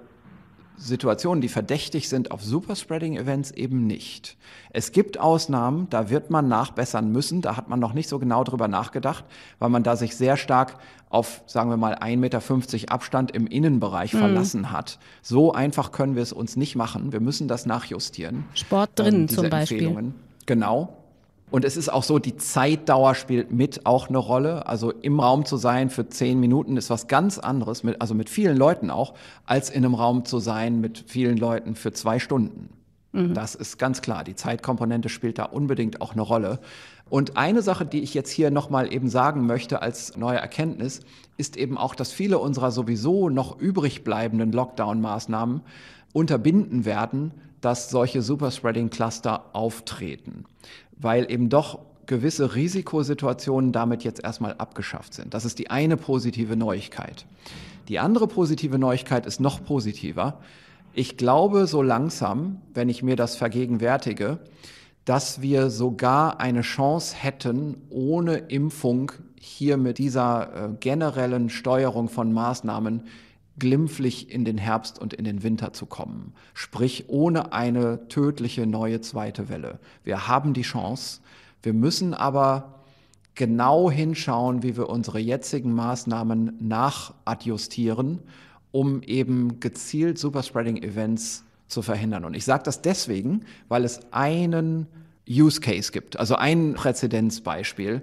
Situationen, die verdächtig sind auf Superspreading-Events, eben nicht. Es gibt Ausnahmen, da wird man nachbessern müssen, da hat man noch nicht so genau drüber nachgedacht, weil man da sich sehr stark auf, sagen wir mal, 1,50 Meter Abstand im Innenbereich mhm. verlassen hat. So einfach können wir es uns nicht machen. Wir müssen das nachjustieren. Sport drinnen ähm, zum Beispiel. Genau. Und es ist auch so, die Zeitdauer spielt mit auch eine Rolle. Also im Raum zu sein für zehn Minuten ist was ganz anderes, mit, also mit vielen Leuten auch, als in einem Raum zu sein mit vielen Leuten für zwei Stunden. Mhm. Das ist ganz klar. Die Zeitkomponente spielt da unbedingt auch eine Rolle. Und eine Sache, die ich jetzt hier nochmal eben sagen möchte als neue Erkenntnis, ist eben auch, dass viele unserer sowieso noch übrig bleibenden Lockdown-Maßnahmen unterbinden werden, dass solche Superspreading-Cluster auftreten weil eben doch gewisse Risikosituationen damit jetzt erstmal abgeschafft sind. Das ist die eine positive Neuigkeit. Die andere positive Neuigkeit ist noch positiver. Ich glaube so langsam, wenn ich mir das vergegenwärtige, dass wir sogar eine Chance hätten, ohne Impfung hier mit dieser äh, generellen Steuerung von Maßnahmen glimpflich in den Herbst und in den Winter zu kommen, sprich ohne eine tödliche neue zweite Welle. Wir haben die Chance, wir müssen aber genau hinschauen, wie wir unsere jetzigen Maßnahmen nachadjustieren, um eben gezielt Superspreading-Events zu verhindern. Und ich sage das deswegen, weil es einen Use Case gibt, also ein Präzedenzbeispiel,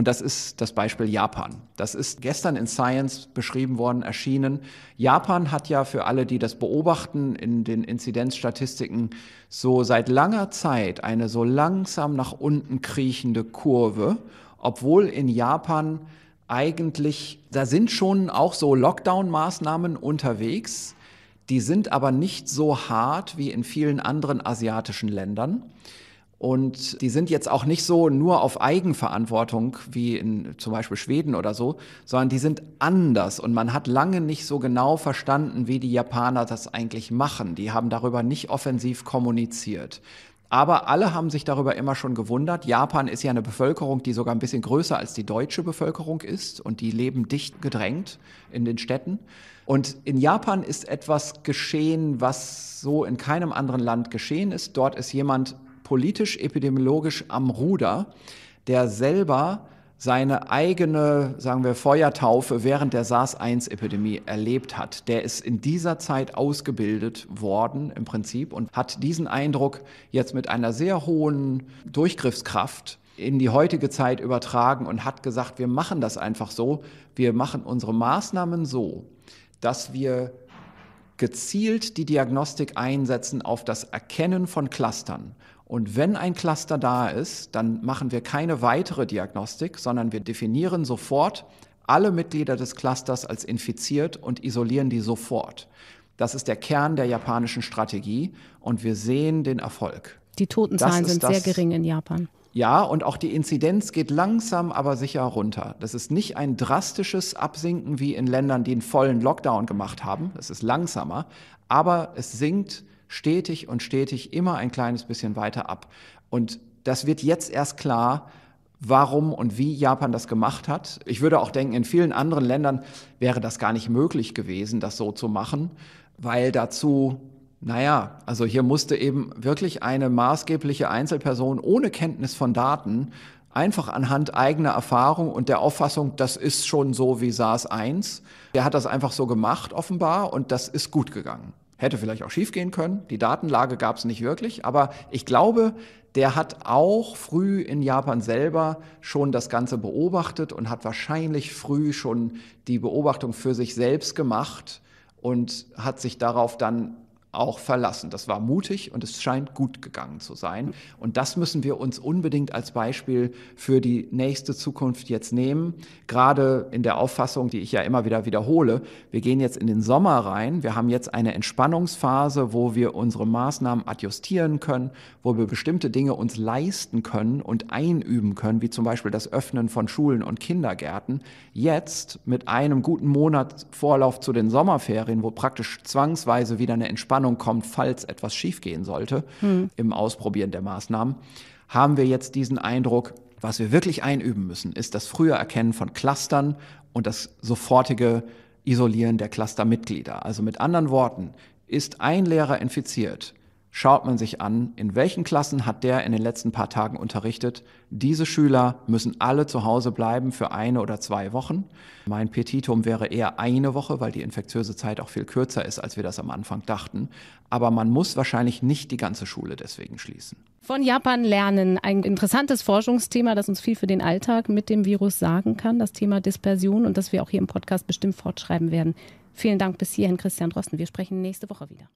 und das ist das Beispiel Japan. Das ist gestern in Science beschrieben worden, erschienen. Japan hat ja für alle, die das beobachten, in den Inzidenzstatistiken so seit langer Zeit eine so langsam nach unten kriechende Kurve, obwohl in Japan eigentlich, da sind schon auch so Lockdown-Maßnahmen unterwegs, die sind aber nicht so hart wie in vielen anderen asiatischen Ländern. Und die sind jetzt auch nicht so nur auf Eigenverantwortung wie in zum Beispiel Schweden oder so, sondern die sind anders. Und man hat lange nicht so genau verstanden, wie die Japaner das eigentlich machen. Die haben darüber nicht offensiv kommuniziert. Aber alle haben sich darüber immer schon gewundert. Japan ist ja eine Bevölkerung, die sogar ein bisschen größer als die deutsche Bevölkerung ist und die leben dicht gedrängt in den Städten. Und in Japan ist etwas geschehen, was so in keinem anderen Land geschehen ist. Dort ist jemand politisch-epidemiologisch am Ruder, der selber seine eigene, sagen wir, Feuertaufe während der SARS-1-Epidemie erlebt hat. Der ist in dieser Zeit ausgebildet worden im Prinzip und hat diesen Eindruck jetzt mit einer sehr hohen Durchgriffskraft in die heutige Zeit übertragen und hat gesagt, wir machen das einfach so, wir machen unsere Maßnahmen so, dass wir gezielt die Diagnostik einsetzen auf das Erkennen von Clustern und wenn ein Cluster da ist, dann machen wir keine weitere Diagnostik, sondern wir definieren sofort alle Mitglieder des Clusters als infiziert und isolieren die sofort. Das ist der Kern der japanischen Strategie und wir sehen den Erfolg. Die Totenzahlen sind sehr gering in Japan. Ja, und auch die Inzidenz geht langsam, aber sicher runter. Das ist nicht ein drastisches Absinken wie in Ländern, die einen vollen Lockdown gemacht haben. Es ist langsamer, aber es sinkt stetig und stetig immer ein kleines bisschen weiter ab. Und das wird jetzt erst klar, warum und wie Japan das gemacht hat. Ich würde auch denken, in vielen anderen Ländern wäre das gar nicht möglich gewesen, das so zu machen, weil dazu, naja, also hier musste eben wirklich eine maßgebliche Einzelperson ohne Kenntnis von Daten einfach anhand eigener Erfahrung und der Auffassung, das ist schon so wie SARS-1. Der hat das einfach so gemacht, offenbar, und das ist gut gegangen. Hätte vielleicht auch schiefgehen können. Die Datenlage gab es nicht wirklich. Aber ich glaube, der hat auch früh in Japan selber schon das Ganze beobachtet und hat wahrscheinlich früh schon die Beobachtung für sich selbst gemacht und hat sich darauf dann auch verlassen. Das war mutig und es scheint gut gegangen zu sein. Und das müssen wir uns unbedingt als Beispiel für die nächste Zukunft jetzt nehmen. Gerade in der Auffassung, die ich ja immer wieder wiederhole, wir gehen jetzt in den Sommer rein. Wir haben jetzt eine Entspannungsphase, wo wir unsere Maßnahmen adjustieren können, wo wir bestimmte Dinge uns leisten können und einüben können, wie zum Beispiel das Öffnen von Schulen und Kindergärten. Jetzt mit einem guten Monat Vorlauf zu den Sommerferien, wo praktisch zwangsweise wieder eine Entspannung Planung kommt, falls etwas schiefgehen sollte hm. im Ausprobieren der Maßnahmen, haben wir jetzt diesen Eindruck, was wir wirklich einüben müssen, ist das frühe Erkennen von Clustern und das sofortige Isolieren der Clustermitglieder. Also mit anderen Worten, ist ein Lehrer infiziert, schaut man sich an, in welchen Klassen hat der in den letzten paar Tagen unterrichtet. Diese Schüler müssen alle zu Hause bleiben für eine oder zwei Wochen. Mein Petitum wäre eher eine Woche, weil die infektiöse Zeit auch viel kürzer ist, als wir das am Anfang dachten. Aber man muss wahrscheinlich nicht die ganze Schule deswegen schließen. Von Japan lernen, ein interessantes Forschungsthema, das uns viel für den Alltag mit dem Virus sagen kann, das Thema Dispersion und das wir auch hier im Podcast bestimmt fortschreiben werden. Vielen Dank bis hierhin, Christian Drosten. Wir sprechen nächste Woche wieder.